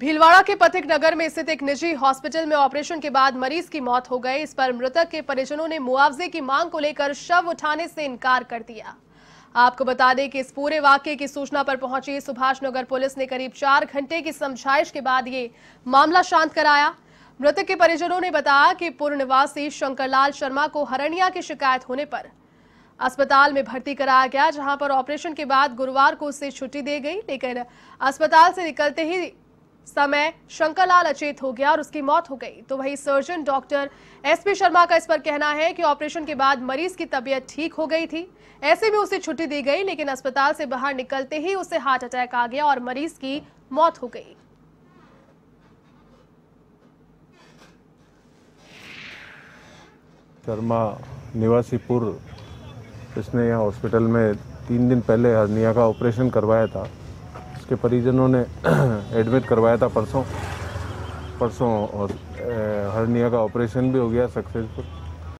भीलवाड़ा के पथिक नगर में स्थित एक निजी हॉस्पिटल में ऑपरेशन के बाद मरीज की मौत हो गई इस पर मृतक के परिजनों ने मुआवजे की मांग को लेकर शव उठाने से इनकार कर दिया आपको बता दें कि इस पूरे वाक्य की सूचना पर पहुंची सुभाष नगर पुलिस ने करीब चार घंटे की समझाइश के बाद ये मामला शांत कराया मृतक के परिजनों ने बताया कि पूर्व निवासी शंकरलाल शर्मा को हरणिया की शिकायत होने पर अस्पताल में भर्ती कराया गया जहां पर ऑपरेशन के बाद गुरुवार को उसे छुट्टी दी गई लेकिन अस्पताल से निकलते ही समय शंकरलाल अचेत हो गया और उसकी मौत हो गई तो वही सर्जन डॉक्टर एसपी शर्मा का इस पर कहना है कि ऑपरेशन के बाद मरीज की तबीयत ठीक हो गई थी ऐसे में उसे छुट्टी दी गई लेकिन अस्पताल से बाहर निकलते ही उसे हार्ट अटैक आ गया और मरीज की मौत हो गई शर्मा निवासीपुर इसने यहाँ हॉस्पिटल में तीन दिन पहले हरनिया का ऑपरेशन करवाया था उसके परिजनों ने एडमिट करवाया था परसों परसों और हरनिया का ऑपरेशन भी हो गया सक्सेसफुल